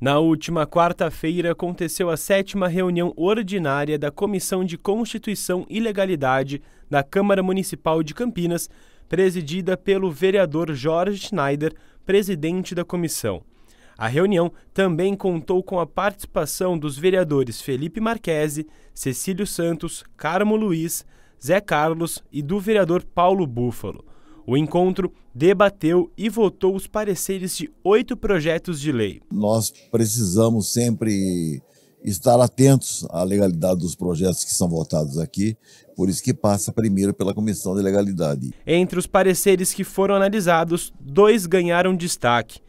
Na última quarta-feira aconteceu a sétima reunião ordinária da Comissão de Constituição e Legalidade da Câmara Municipal de Campinas, presidida pelo vereador Jorge Schneider, presidente da comissão. A reunião também contou com a participação dos vereadores Felipe Marquese, Cecílio Santos, Carmo Luiz, Zé Carlos e do vereador Paulo Búfalo. O encontro debateu e votou os pareceres de oito projetos de lei. Nós precisamos sempre estar atentos à legalidade dos projetos que são votados aqui, por isso que passa primeiro pela Comissão de Legalidade. Entre os pareceres que foram analisados, dois ganharam destaque.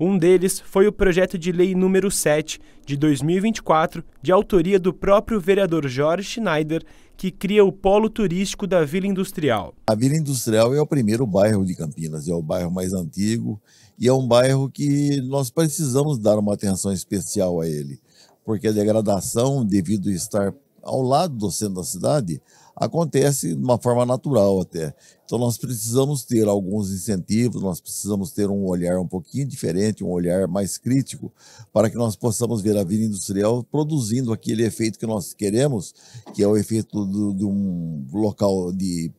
Um deles foi o projeto de lei número 7 de 2024, de autoria do próprio vereador Jorge Schneider, que cria o polo turístico da Vila Industrial. A Vila Industrial é o primeiro bairro de Campinas, é o bairro mais antigo e é um bairro que nós precisamos dar uma atenção especial a ele, porque a degradação, devido a estar ao lado do centro da cidade, acontece de uma forma natural até. Então nós precisamos ter alguns incentivos, nós precisamos ter um olhar um pouquinho diferente, um olhar mais crítico, para que nós possamos ver a vida industrial produzindo aquele efeito que nós queremos, que é o efeito do, de um local de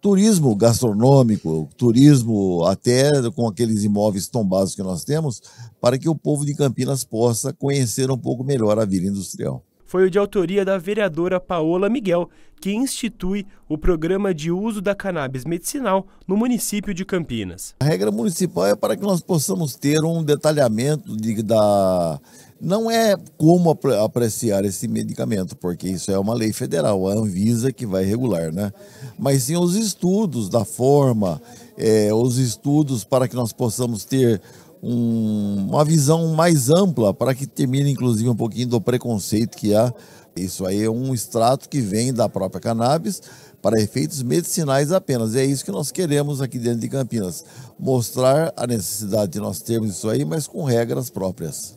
turismo gastronômico, turismo até com aqueles imóveis tombados que nós temos, para que o povo de Campinas possa conhecer um pouco melhor a vida industrial foi o de autoria da vereadora Paola Miguel, que institui o programa de uso da cannabis medicinal no município de Campinas. A regra municipal é para que nós possamos ter um detalhamento de, da. Não é como apreciar esse medicamento, porque isso é uma lei federal, a Anvisa que vai regular, né? Mas sim os estudos da forma, é, os estudos para que nós possamos ter um, uma visão mais ampla para que termine, inclusive, um pouquinho do preconceito que há. Isso aí é um extrato que vem da própria cannabis para efeitos medicinais apenas. E é isso que nós queremos aqui dentro de Campinas: mostrar a necessidade de nós termos isso aí, mas com regras próprias.